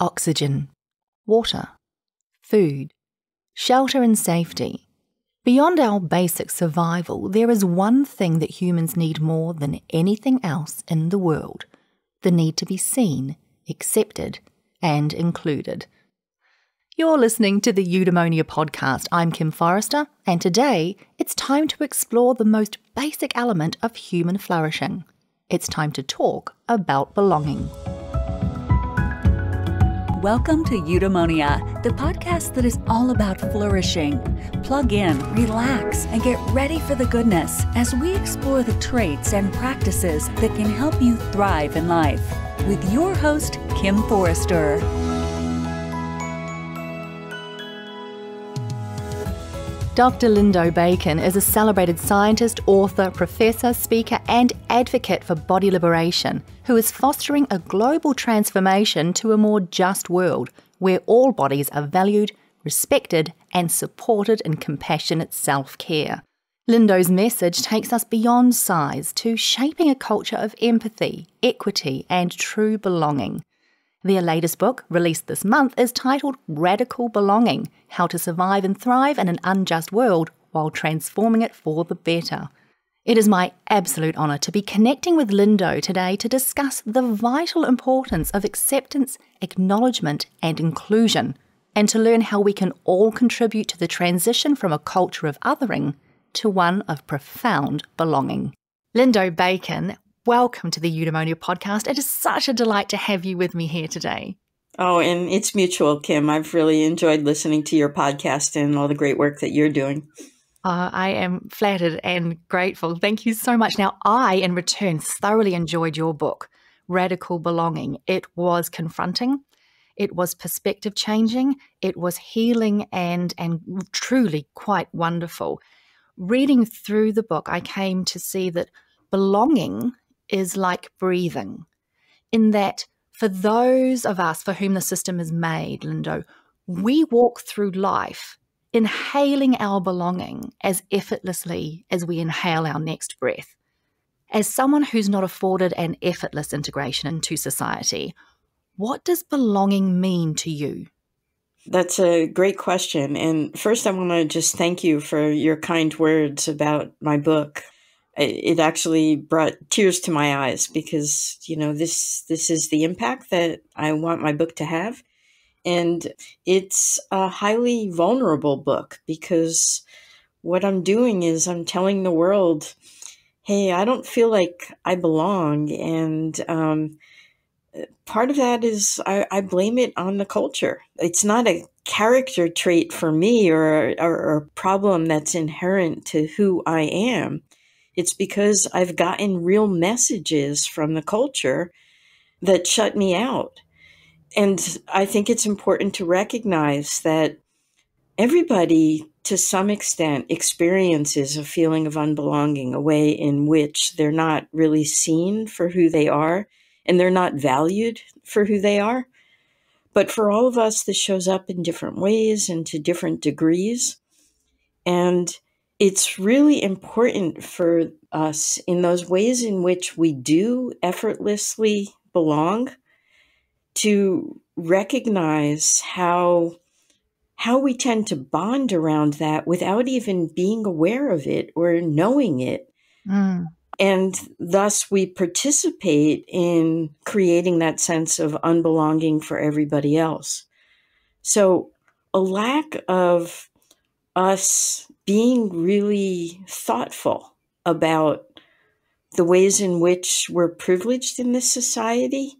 oxygen, water, food, shelter, and safety. Beyond our basic survival, there is one thing that humans need more than anything else in the world the need to be seen, accepted, and included. You're listening to the Eudaimonia podcast. I'm Kim Forrester, and today it's time to explore the most basic element of human flourishing. It's time to talk about belonging. Welcome to Eudaimonia, the podcast that is all about flourishing. Plug in, relax, and get ready for the goodness as we explore the traits and practices that can help you thrive in life. With your host, Kim Forrester. Dr. Lindo Bacon is a celebrated scientist, author, professor, speaker, and advocate for body liberation, who is fostering a global transformation to a more just world where all bodies are valued, respected, and supported in compassionate self care. Lindo's message takes us beyond size to shaping a culture of empathy, equity, and true belonging. Their latest book, released this month, is titled Radical Belonging How to Survive and Thrive in an Unjust World While Transforming It for the Better. It is my absolute honour to be connecting with Lindo today to discuss the vital importance of acceptance, acknowledgement, and inclusion, and to learn how we can all contribute to the transition from a culture of othering to one of profound belonging. Lindo Bacon, Welcome to the Eudaimonia podcast. It is such a delight to have you with me here today. Oh, and it's mutual, Kim. I've really enjoyed listening to your podcast and all the great work that you're doing. Uh, I am flattered and grateful. Thank you so much. Now, I, in return, thoroughly enjoyed your book, Radical Belonging. It was confronting, it was perspective changing, it was healing, and, and truly quite wonderful. Reading through the book, I came to see that belonging is like breathing, in that for those of us for whom the system is made, Lindo, we walk through life inhaling our belonging as effortlessly as we inhale our next breath. As someone who's not afforded an effortless integration into society, what does belonging mean to you? That's a great question. And first, I want to just thank you for your kind words about my book it actually brought tears to my eyes because you know this this is the impact that I want my book to have, and it's a highly vulnerable book because what I'm doing is I'm telling the world, hey, I don't feel like I belong, and um, part of that is I, I, blame it on the culture. It's not a character trait for me or, or, or a problem that's inherent to who I am it's because I've gotten real messages from the culture that shut me out. And I think it's important to recognize that everybody, to some extent, experiences a feeling of unbelonging, a way in which they're not really seen for who they are and they're not valued for who they are. But for all of us, this shows up in different ways and to different degrees. And it's really important for us in those ways in which we do effortlessly belong to recognize how how we tend to bond around that without even being aware of it or knowing it. Mm. And thus we participate in creating that sense of unbelonging for everybody else. So a lack of us being really thoughtful about the ways in which we're privileged in this society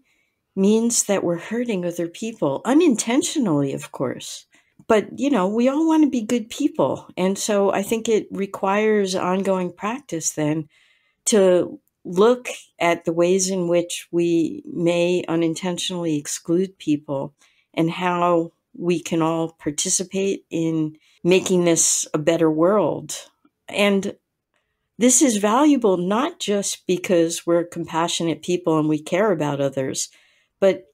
means that we're hurting other people unintentionally, of course. But, you know, we all want to be good people. And so I think it requires ongoing practice then to look at the ways in which we may unintentionally exclude people and how we can all participate in making this a better world. And this is valuable not just because we're compassionate people and we care about others, but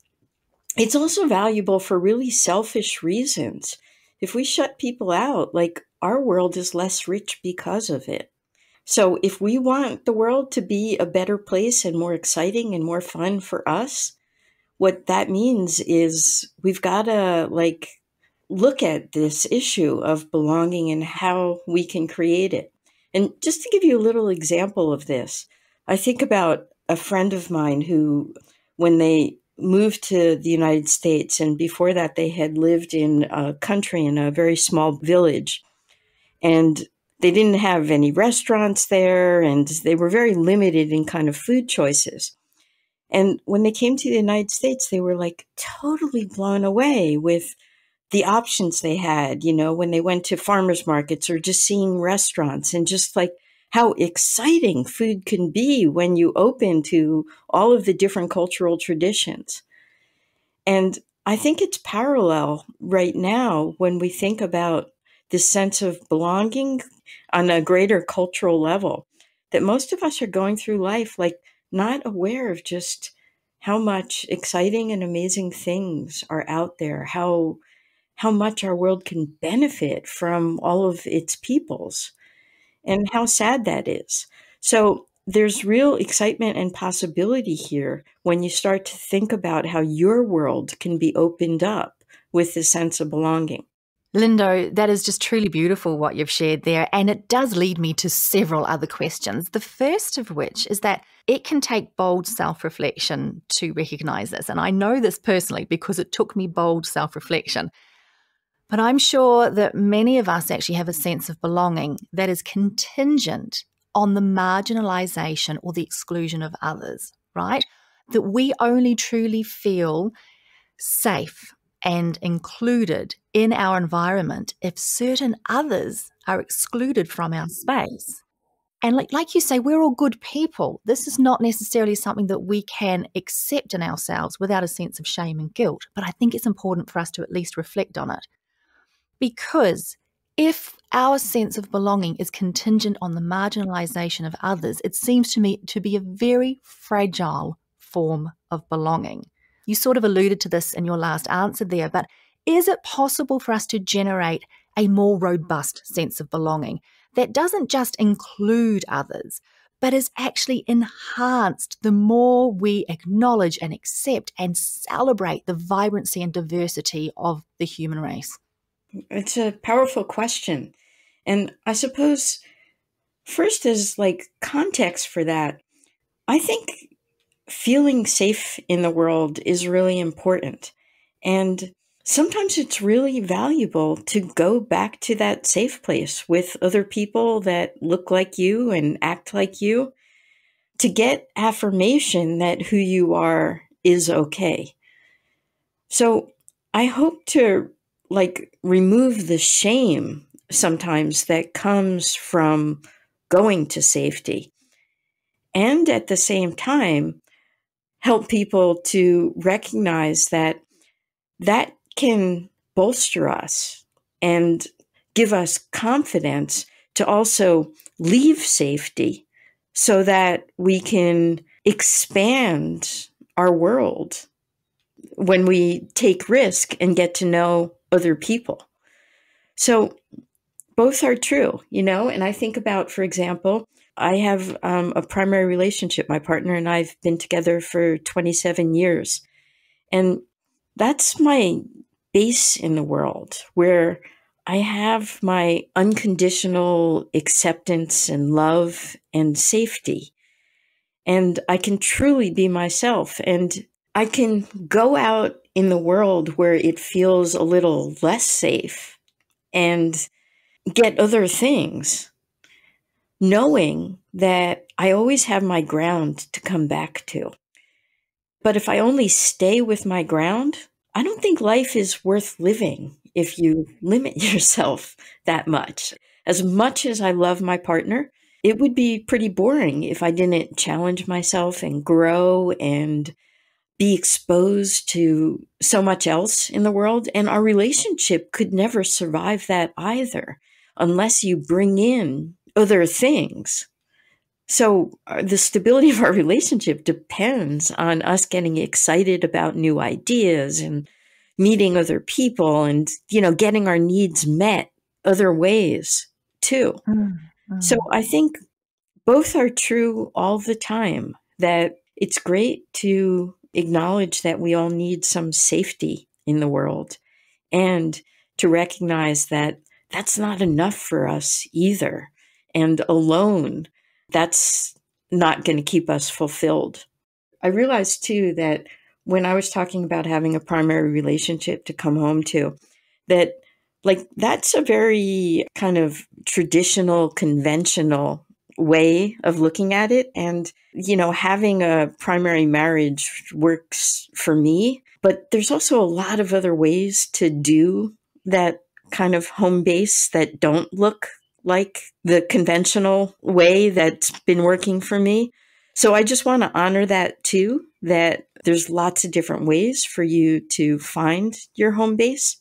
it's also valuable for really selfish reasons. If we shut people out, like our world is less rich because of it. So if we want the world to be a better place and more exciting and more fun for us, what that means is we've got to like look at this issue of belonging and how we can create it. And just to give you a little example of this, I think about a friend of mine who, when they moved to the United States, and before that, they had lived in a country in a very small village. And they didn't have any restaurants there, and they were very limited in kind of food choices. And when they came to the United States, they were like totally blown away with the options they had, you know, when they went to farmers markets or just seeing restaurants and just like how exciting food can be when you open to all of the different cultural traditions. And I think it's parallel right now when we think about this sense of belonging on a greater cultural level that most of us are going through life like not aware of just how much exciting and amazing things are out there, how how much our world can benefit from all of its peoples and how sad that is. So there's real excitement and possibility here when you start to think about how your world can be opened up with this sense of belonging. Lindo, that is just truly beautiful what you've shared there. And it does lead me to several other questions. The first of which is that it can take bold self reflection to recognize this. And I know this personally because it took me bold self reflection. But I'm sure that many of us actually have a sense of belonging that is contingent on the marginalization or the exclusion of others, right? That we only truly feel safe and included in our environment if certain others are excluded from our space. And like, like, you say, we're all good people. This is not necessarily something that we can accept in ourselves without a sense of shame and guilt. But I think it's important for us to at least reflect on it. Because if our sense of belonging is contingent on the marginalization of others, it seems to me to be a very fragile form of belonging. You sort of alluded to this in your last answer there, but is it possible for us to generate a more robust sense of belonging that doesn't just include others, but is actually enhanced the more we acknowledge and accept and celebrate the vibrancy and diversity of the human race? It's a powerful question. And I suppose first is like context for that. I think feeling safe in the world is really important. And sometimes it's really valuable to go back to that safe place with other people that look like you and act like you to get affirmation that who you are is okay. So I hope to like remove the shame sometimes that comes from going to safety. And at the same time, help people to recognize that that can bolster us and give us confidence to also leave safety so that we can expand our world when we take risk and get to know other people. So both are true, you know, and I think about, for example, I have um, a primary relationship. My partner and I've been together for 27 years. And that's my base in the world where I have my unconditional acceptance and love and safety. And I can truly be myself. And I can go out in the world where it feels a little less safe and get other things knowing that I always have my ground to come back to. But if I only stay with my ground, I don't think life is worth living if you limit yourself that much. As much as I love my partner, it would be pretty boring if I didn't challenge myself and grow and be exposed to so much else in the world. And our relationship could never survive that either unless you bring in other things. So uh, the stability of our relationship depends on us getting excited about new ideas and meeting other people and you know getting our needs met other ways too. Mm -hmm. So I think both are true all the time that it's great to acknowledge that we all need some safety in the world and to recognize that that's not enough for us either and alone, that's not going to keep us fulfilled. I realized too that when I was talking about having a primary relationship to come home to, that like that's a very kind of traditional, conventional way of looking at it. And, you know, having a primary marriage works for me, but there's also a lot of other ways to do that kind of home base that don't look like the conventional way that's been working for me. So I just want to honor that too, that there's lots of different ways for you to find your home base.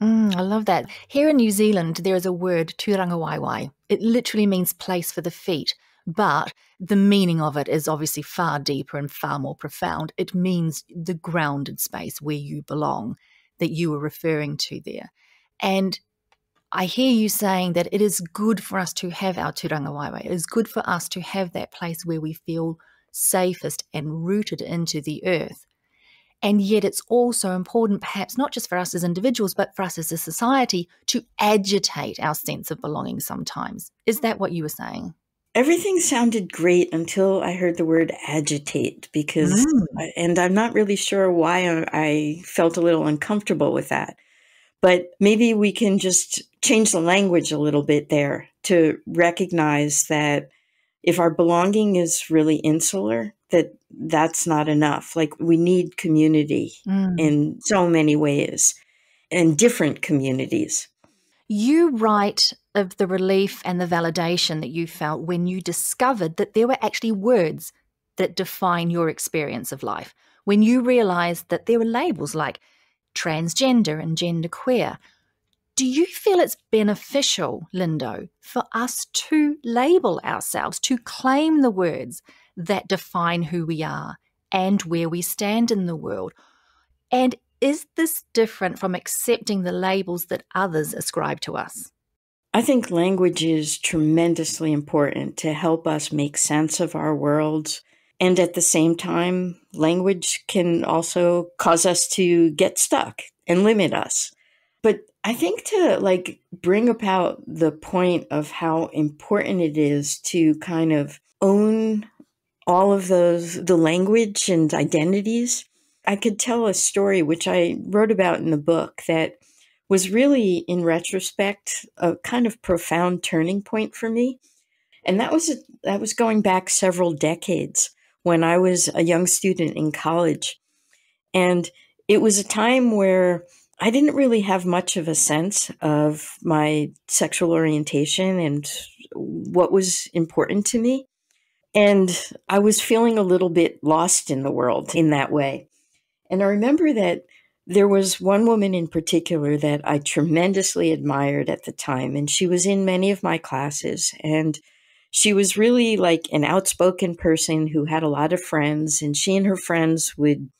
Mm, I love that. Here in New Zealand, there is a word, turangawaiwai. It literally means place for the feet, but the meaning of it is obviously far deeper and far more profound. It means the grounded space where you belong that you were referring to there. And I hear you saying that it is good for us to have our turanga waiwai. It is good for us to have that place where we feel safest and rooted into the earth. And yet, it's also important, perhaps not just for us as individuals, but for us as a society to agitate our sense of belonging sometimes. Is that what you were saying? Everything sounded great until I heard the word agitate, because, mm. and I'm not really sure why I felt a little uncomfortable with that. But maybe we can just change the language a little bit there to recognize that if our belonging is really insular, that that's not enough. Like we need community mm. in so many ways and different communities. You write of the relief and the validation that you felt when you discovered that there were actually words that define your experience of life. When you realized that there were labels like transgender and genderqueer. Do you feel it's beneficial, Lindo, for us to label ourselves, to claim the words that define who we are and where we stand in the world? And is this different from accepting the labels that others ascribe to us? I think language is tremendously important to help us make sense of our worlds, and at the same time, language can also cause us to get stuck and limit us. But I think to like bring about the point of how important it is to kind of own all of those, the language and identities, I could tell a story which I wrote about in the book that was really, in retrospect, a kind of profound turning point for me. And that was a, that was going back several decades when I was a young student in college. And it was a time where I didn't really have much of a sense of my sexual orientation and what was important to me. And I was feeling a little bit lost in the world in that way. And I remember that there was one woman in particular that I tremendously admired at the time, and she was in many of my classes. And she was really like an outspoken person who had a lot of friends, and she and her friends would.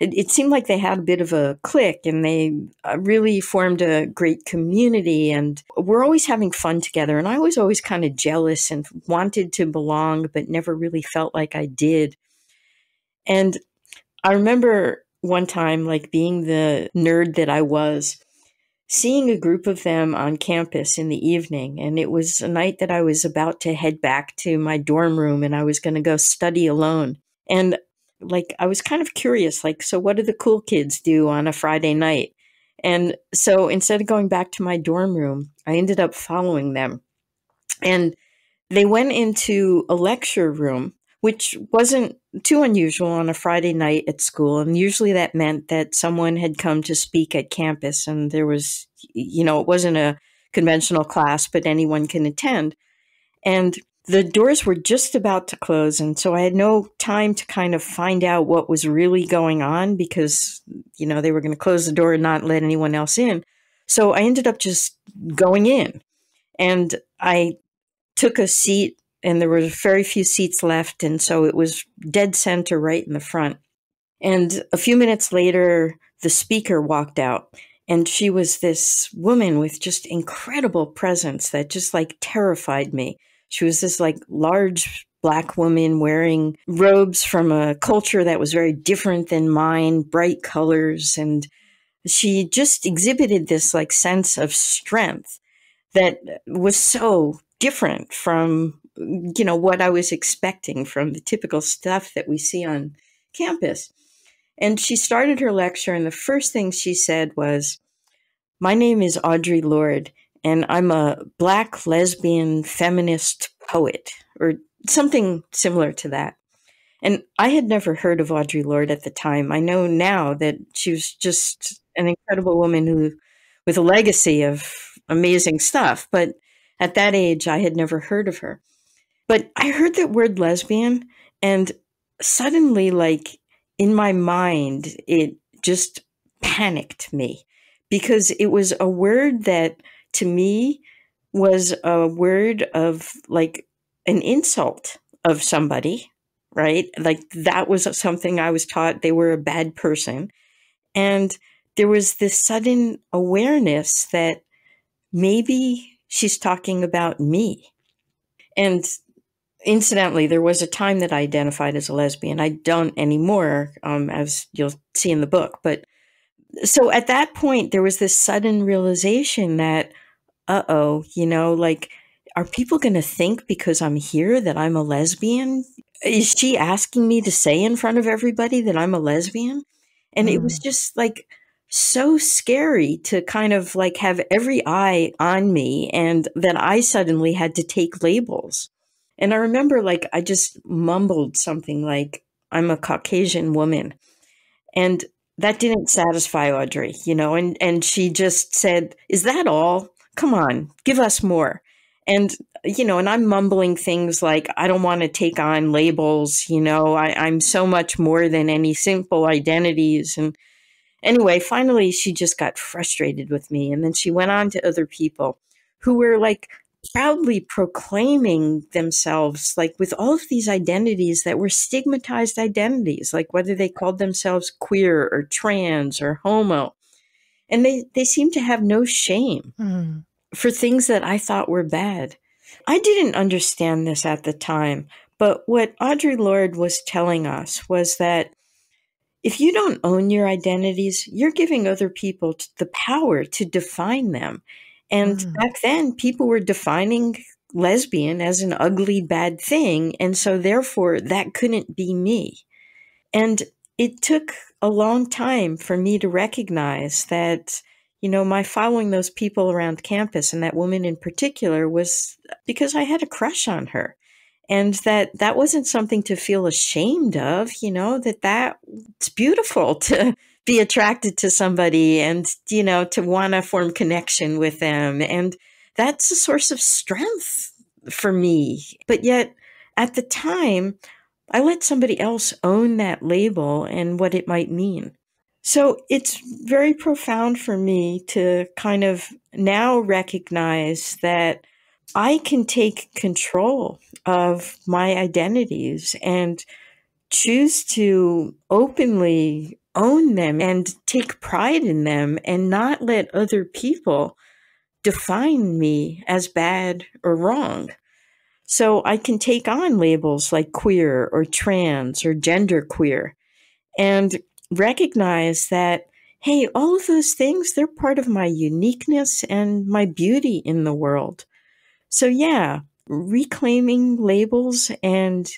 It, it seemed like they had a bit of a clique, and they uh, really formed a great community. And we're always having fun together. And I was always kind of jealous and wanted to belong, but never really felt like I did. And I remember one time, like being the nerd that I was, seeing a group of them on campus in the evening. And it was a night that I was about to head back to my dorm room and I was going to go study alone. And like, I was kind of curious, like, so what do the cool kids do on a Friday night? And so instead of going back to my dorm room, I ended up following them. And they went into a lecture room which wasn't too unusual on a Friday night at school. And usually that meant that someone had come to speak at campus and there was, you know, it wasn't a conventional class, but anyone can attend. And the doors were just about to close. And so I had no time to kind of find out what was really going on because, you know, they were going to close the door and not let anyone else in. So I ended up just going in and I took a seat and there were very few seats left. And so it was dead center right in the front. And a few minutes later, the speaker walked out. And she was this woman with just incredible presence that just like terrified me. She was this like large black woman wearing robes from a culture that was very different than mine, bright colors. And she just exhibited this like sense of strength that was so different from you know, what I was expecting from the typical stuff that we see on campus. And she started her lecture, and the first thing she said was, My name is Audrey Lord, and I'm a black lesbian feminist poet, or something similar to that. And I had never heard of Audrey Lorde at the time. I know now that she was just an incredible woman who, with a legacy of amazing stuff. But at that age, I had never heard of her. But I heard that word lesbian, and suddenly, like in my mind, it just panicked me because it was a word that to me was a word of like an insult of somebody, right? Like that was something I was taught they were a bad person. And there was this sudden awareness that maybe she's talking about me. And Incidentally, there was a time that I identified as a lesbian. I don't anymore, um, as you'll see in the book. But so at that point, there was this sudden realization that, uh oh, you know, like, are people going to think because I'm here that I'm a lesbian? Is she asking me to say in front of everybody that I'm a lesbian? And mm. it was mm. just like, so scary to kind of like have every eye on me and that I suddenly had to take labels. And I remember like I just mumbled something like, I'm a Caucasian woman. And that didn't satisfy Audrey, you know, and, and she just said, Is that all? Come on, give us more. And, you know, and I'm mumbling things like, I don't want to take on labels, you know, I, I'm so much more than any simple identities. And anyway, finally, she just got frustrated with me. And then she went on to other people who were like proudly proclaiming themselves like with all of these identities that were stigmatized identities like whether they called themselves queer or trans or homo and they they seemed to have no shame mm. for things that i thought were bad i didn't understand this at the time but what audrey lord was telling us was that if you don't own your identities you're giving other people the power to define them and mm. back then, people were defining lesbian as an ugly, bad thing. And so, therefore, that couldn't be me. And it took a long time for me to recognize that, you know, my following those people around campus and that woman in particular was because I had a crush on her. And that that wasn't something to feel ashamed of, you know, that that it's beautiful to be attracted to somebody and, you know, to want to form connection with them. And that's a source of strength for me. But yet at the time, I let somebody else own that label and what it might mean. So it's very profound for me to kind of now recognize that I can take control of my identities and choose to openly own them and take pride in them and not let other people define me as bad or wrong. So I can take on labels like queer or trans or genderqueer and recognize that, hey, all of those things, they're part of my uniqueness and my beauty in the world. So, yeah, reclaiming labels and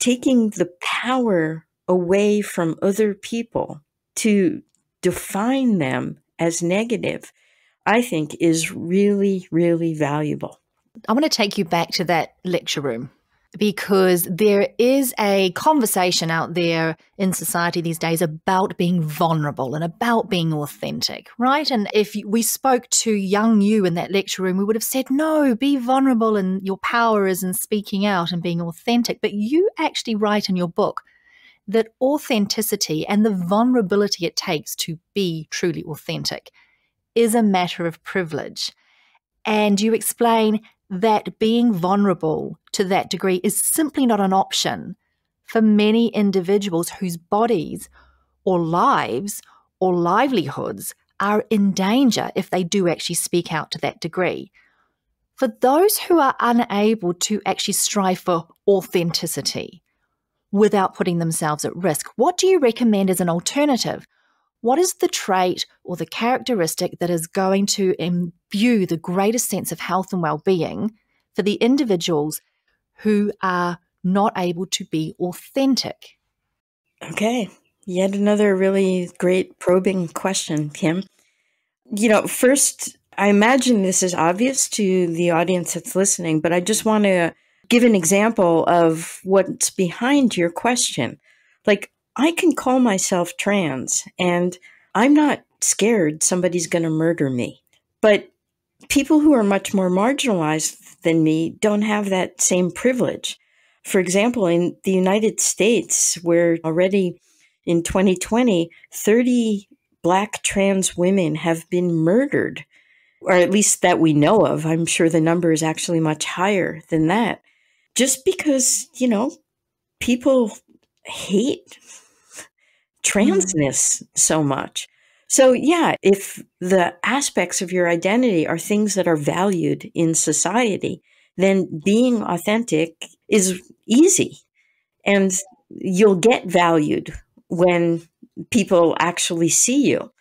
taking the power away from other people to define them as negative, I think is really, really valuable. I want to take you back to that lecture room because there is a conversation out there in society these days about being vulnerable and about being authentic, right? And if we spoke to young you in that lecture room, we would have said, no, be vulnerable and your power is in speaking out and being authentic. But you actually write in your book that authenticity and the vulnerability it takes to be truly authentic is a matter of privilege. And you explain that being vulnerable to that degree is simply not an option for many individuals whose bodies or lives or livelihoods are in danger if they do actually speak out to that degree. For those who are unable to actually strive for authenticity, without putting themselves at risk. What do you recommend as an alternative? What is the trait or the characteristic that is going to imbue the greatest sense of health and well being for the individuals who are not able to be authentic? Okay, yet another really great probing question, Kim. You know, first, I imagine this is obvious to the audience that's listening, but I just want to give an example of what's behind your question. Like, I can call myself trans and I'm not scared somebody's going to murder me. But people who are much more marginalized than me don't have that same privilege. For example, in the United States, where already in 2020, 30 black trans women have been murdered, or at least that we know of. I'm sure the number is actually much higher than that just because, you know, people hate transness so much. So, yeah, if the aspects of your identity are things that are valued in society, then being authentic is easy and you'll get valued when people actually see you.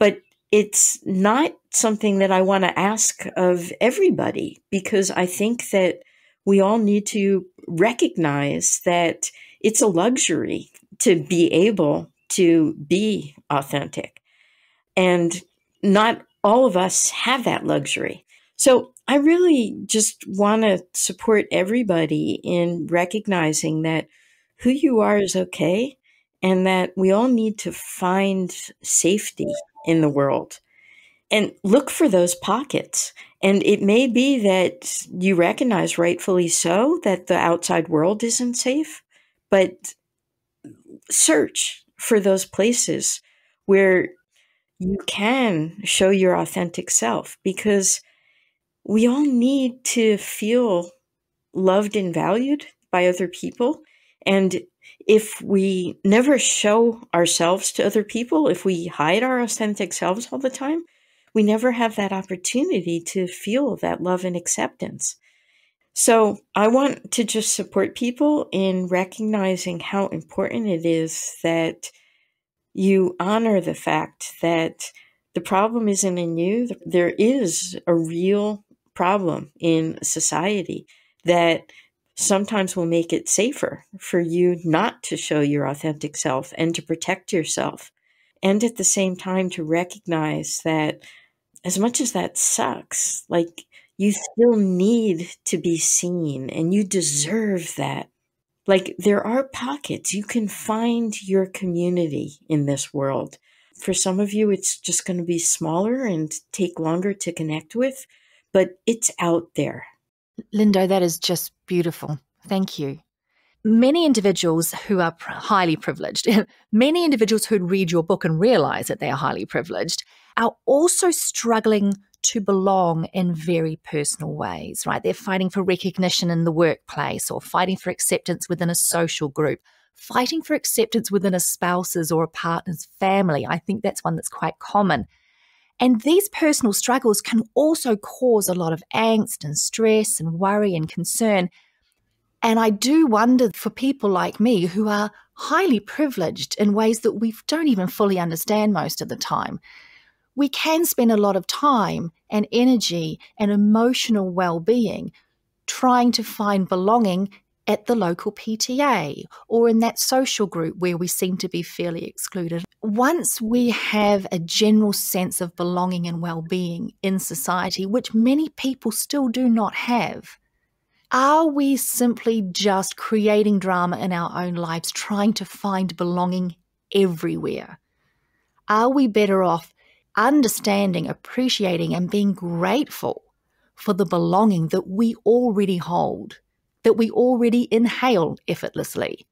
But it's not something that I want to ask of everybody because I think that we all need to recognize that it's a luxury to be able to be authentic. And not all of us have that luxury. So I really just want to support everybody in recognizing that who you are is okay and that we all need to find safety in the world and look for those pockets. And it may be that you recognize, rightfully so, that the outside world isn't safe, but search for those places where you can show your authentic self because we all need to feel loved and valued by other people. And if we never show ourselves to other people, if we hide our authentic selves all the time, we never have that opportunity to feel that love and acceptance. So I want to just support people in recognizing how important it is that you honor the fact that the problem isn't in you. There is a real problem in society that sometimes will make it safer for you not to show your authentic self and to protect yourself. And at the same time, to recognize that as much as that sucks, like you still need to be seen and you deserve that. Like there are pockets you can find your community in this world. For some of you, it's just going to be smaller and take longer to connect with, but it's out there. Lindo, that is just beautiful. Thank you many individuals who are pr- highly privileged, many individuals who read your book and realize that they are highly privileged, are also struggling to belong in very personal ways, right? They're fighting for recognition in the workplace or fighting for acceptance within a social group, fighting for acceptance within a spouse's or a partner's family. I think that's one that's quite common. And these personal struggles can also cause a lot of angst and stress and worry and concern and I do wonder for people like me who are highly privileged in ways that we don't even fully understand most of the time, we can spend a lot of time and energy and emotional well being trying to find belonging at the local PTA or in that social group where we seem to be fairly excluded. Once we have a general sense of belonging and well being in society, which many people still do not have, are we simply just creating drama in our own lives, trying to find belonging everywhere? Are we better off understanding, appreciating, and being grateful for the belonging that we already hold, that we already inhale effortlessly?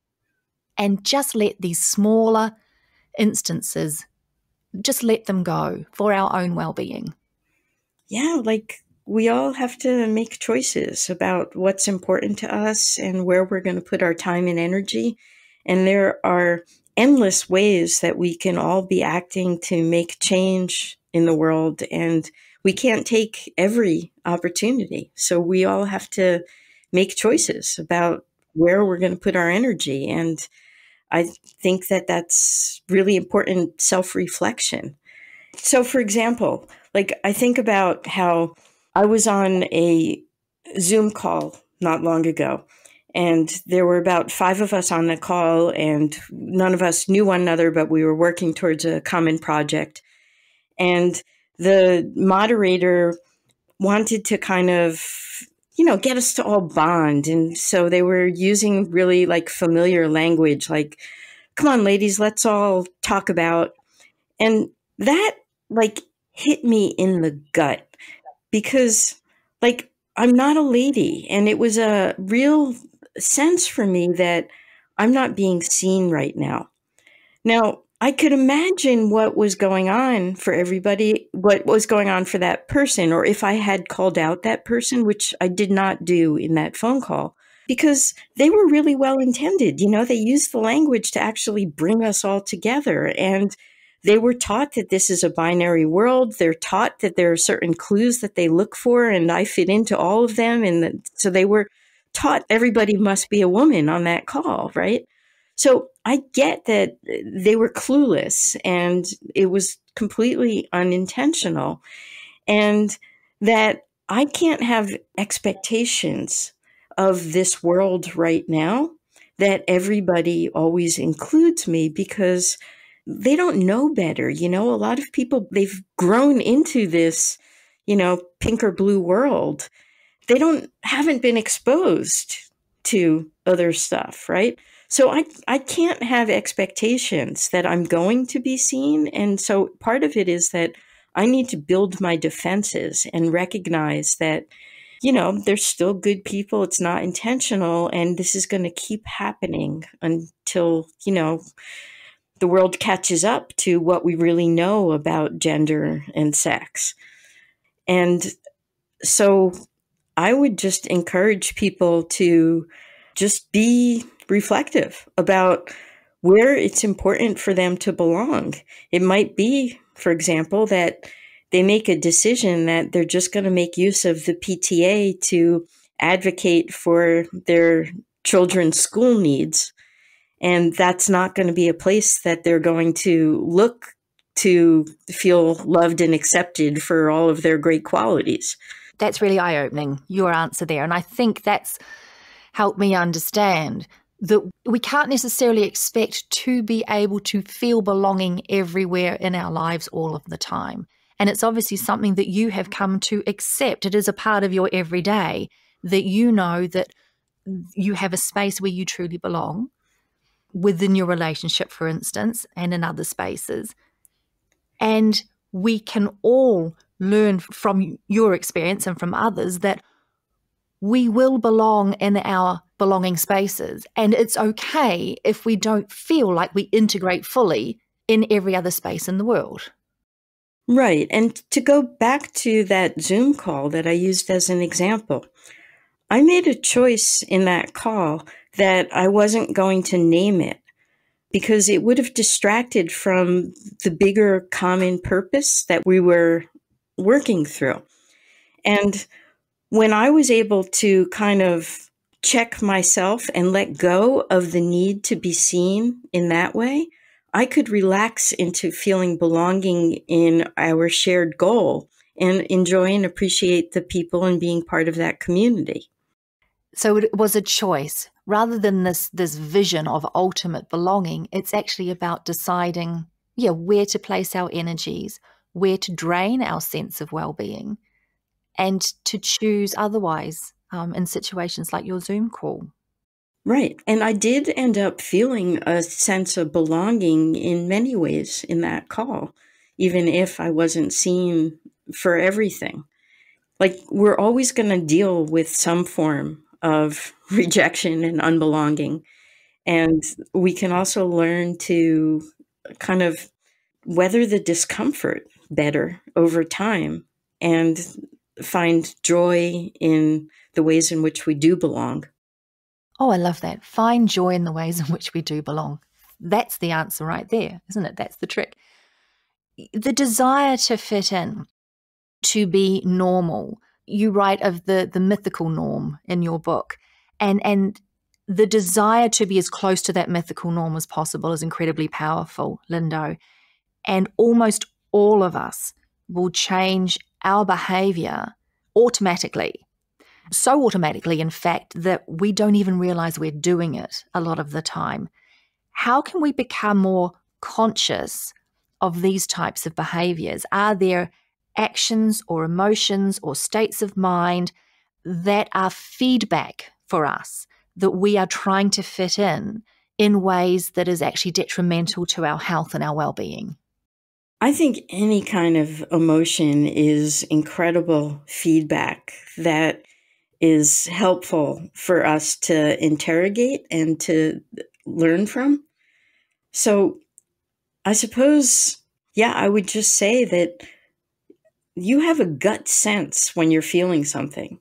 And just let these smaller instances, just let them go for our own well being. Yeah, like we all have to make choices about what's important to us and where we're going to put our time and energy. And there are endless ways that we can all be acting to make change in the world. And we can't take every opportunity. So we all have to make choices about where we're going to put our energy. And I think that that's really important self reflection. So, for example, like I think about how I was on a Zoom call not long ago, and there were about five of us on the call, and none of us knew one another, but we were working towards a common project. And the moderator wanted to kind of you know get us to all bond and so they were using really like familiar language like come on ladies let's all talk about and that like hit me in the gut because like I'm not a lady and it was a real sense for me that I'm not being seen right now. Now, I could imagine what was going on for everybody, what was going on for that person, or if I had called out that person, which I did not do in that phone call, because they were really well intended. You know, they used the language to actually bring us all together. And they were taught that this is a binary world. They're taught that there are certain clues that they look for, and I fit into all of them. And the, so they were taught everybody must be a woman on that call, right? So I get that they were clueless and it was completely unintentional, and that I can't have expectations of this world right now that everybody always includes me because they don't know better. You know, a lot of people, they've grown into this, you know, pink or blue world. They don't, haven't been exposed to other stuff, right? So I, I can't have expectations that I'm going to be seen. And so part of it is that I need to build my defenses and recognize that, you know, there's still good people. It's not intentional. And this is going to keep happening until, you know, the world catches up to what we really know about gender and sex. And so I would just encourage people to just be reflective about where it's important for them to belong. It might be, for example, that they make a decision that they're just going to make use of the PTA to advocate for their children's school needs and that's not going to be a place that they're going to look to feel loved and accepted for all of their great qualities. That's really eye opening, your answer there. And I think that's helped me understand that we can't necessarily expect to be able to feel belonging everywhere in our lives all of the time. And it's obviously something that you have come to accept. It is a part of your everyday that you know that you have a space where you truly belong within your relationship, for instance, and in other spaces. And we can all learn from your experience and from others that we will belong in our belonging spaces. And it's okay if we don't feel like we integrate fully in every other space in the world. Right. And to go back to that Zoom call that I used as an example, I made a choice in that call that I wasn't going to name it because it would have distracted from the bigger common purpose that we were working through. And when I was able to kind of check myself and let go of the need to be seen in that way, I could relax into feeling belonging in our shared goal and enjoy and appreciate the people and being part of that community. So it was a choice. Rather than this this vision of ultimate belonging, it's actually about deciding, yeah, where to place our energies, where to drain our sense of well-being, and to choose otherwise um, in situations like your Zoom call. Right. And I did end up feeling a sense of belonging in many ways in that call, even if I wasn't seen for everything. Like, we're always going to deal with some form of rejection and unbelonging. And we can also learn to kind of weather the discomfort better over time and find joy in the ways in which we do belong. Oh, I love that. Find joy in the ways in which we do belong. That's the answer right there, isn't it? That's the trick. The desire to fit in, to be normal, you write of the the mythical norm in your book, and and the desire to be as close to that mythical norm as possible is incredibly powerful, Lindo. And almost all of us will change our behavior automatically. So automatically, in fact, that we don't even realize we're doing it a lot of the time. How can we become more conscious of these types of behaviors? Are there actions or emotions or states of mind that are feedback for us that we are trying to fit in in ways that is actually detrimental to our health and our well being? I think any kind of emotion is incredible feedback that is helpful for us to interrogate and to learn from. So I suppose, yeah, I would just say that you have a gut sense when you're feeling something.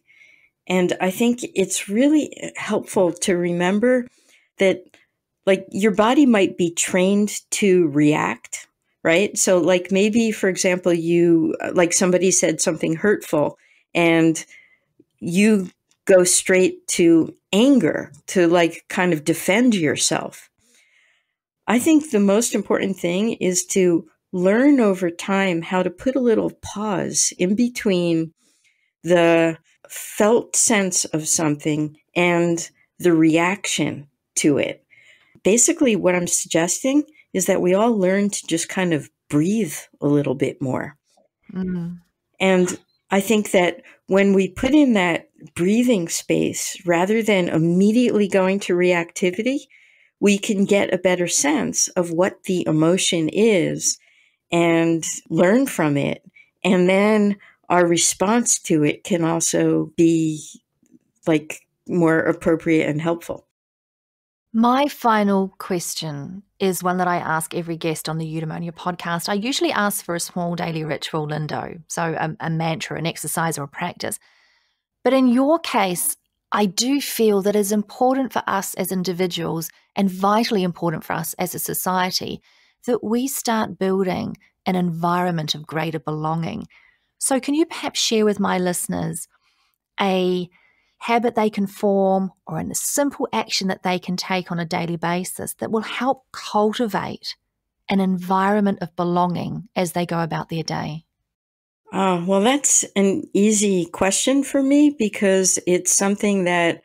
And I think it's really eh, helpful to remember that, like, your body might be trained to react, right? So, like, maybe, for example, you, uh, like, somebody said something hurtful and you go straight to anger to, like, kind of defend yourself. I think the most important thing is to learn over time how to put a little pause in between the felt sense of something and the reaction to it. Basically, what I'm suggesting is that we all learn to just kind of breathe a little bit more. Mm-hmm. And I think that when we put in that breathing space, rather than immediately going to reactivity, we can get a better sense of what the emotion is and learn from it. And then our response to it can also be like more appropriate and helpful. My final question is one that I ask every guest on the Eudaimonia podcast. I usually ask for a small daily ritual, Lindo, so a, a mantra, an exercise, or a practice. But in your case, I do feel that it's important for us as individuals and vitally important for us as a society that we start building an environment of greater belonging. So, can you perhaps share with my listeners a habit they can form or a simple action that they can take on a daily basis that will help cultivate an environment of belonging as they go about their day? Uh, well, that's an easy question for me because it's something that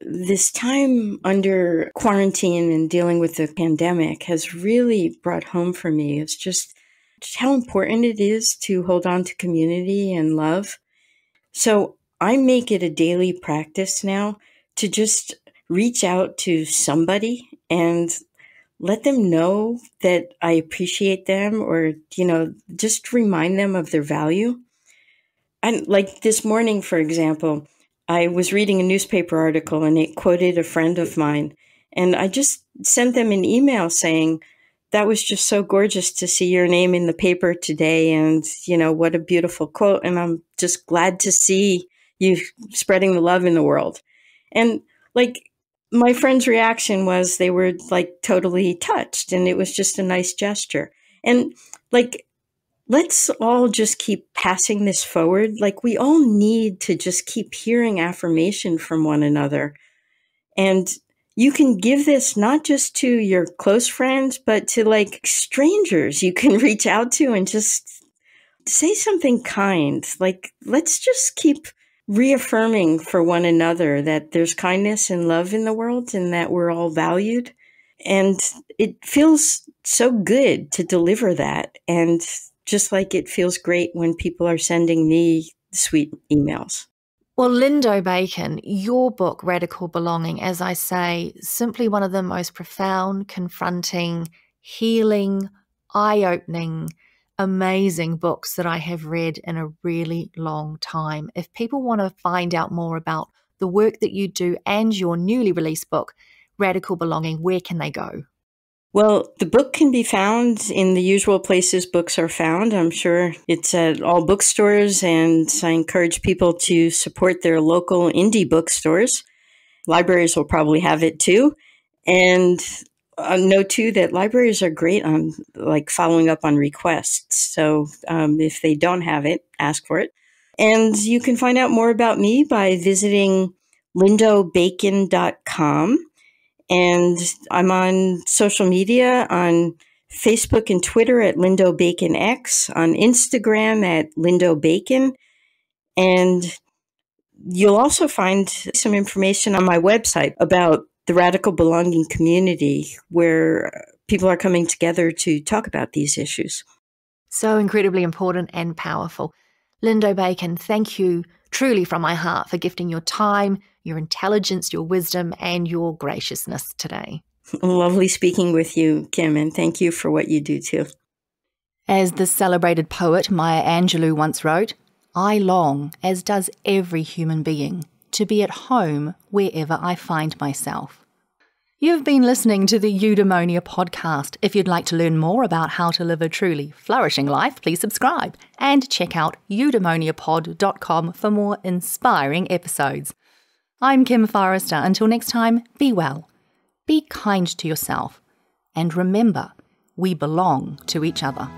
this time under quarantine and dealing with the pandemic has really brought home for me it's just, just how important it is to hold on to community and love. So I make it a daily practice now to just reach out to somebody and let them know that I appreciate them or, you know, just remind them of their value. And like this morning, for example, I was reading a newspaper article and it quoted a friend of mine. And I just sent them an email saying, that was just so gorgeous to see your name in the paper today. And, you know, what a beautiful quote. And I'm just glad to see you spreading the love in the world. And like my friend's reaction was they were like totally touched and it was just a nice gesture. And like let's all just keep passing this forward. Like we all need to just keep hearing affirmation from one another. And you can give this not just to your close friends, but to like strangers you can reach out to and just say something kind. Like, let's just keep reaffirming for one another that there's kindness and love in the world and that we're all valued. And it feels so good to deliver that. And just like it feels great when people are sending me sweet emails. Well, Lindo Bacon, your book, Radical Belonging, as I say, simply one of the most profound, confronting, healing, eye opening, amazing books that I have read in a really long time. If people want to find out more about the work that you do and your newly released book, Radical Belonging, where can they go? Well, the book can be found in the usual places books are found. I'm sure it's at all bookstores, and I encourage people to support their local indie bookstores. Libraries will probably have it too. And uh, know too that libraries are great on like following up on requests. So um, if they don't have it, ask for it. And you can find out more about me by visiting lindobacon.com. And I'm on social media on Facebook and Twitter at Lindo Bacon X, on Instagram at Lindo Bacon. And you'll also find some information on my website about the radical belonging community where people are coming together to talk about these issues. So incredibly important and powerful. Lindo Bacon, thank you truly from my heart for gifting your time, your intelligence, your wisdom, and your graciousness today. Lovely speaking with you, Kim, and thank you for what you do too. As the celebrated poet Maya Angelou once wrote, I long, as does every human being, to be at home wherever I find myself. You've been listening to the Eudaimonia podcast. If you'd like to learn more about how to live a truly flourishing life, please subscribe and check out eudaimoniapod.com for more inspiring episodes. I'm Kim Forrester. Until next time, be well, be kind to yourself, and remember, we belong to each other.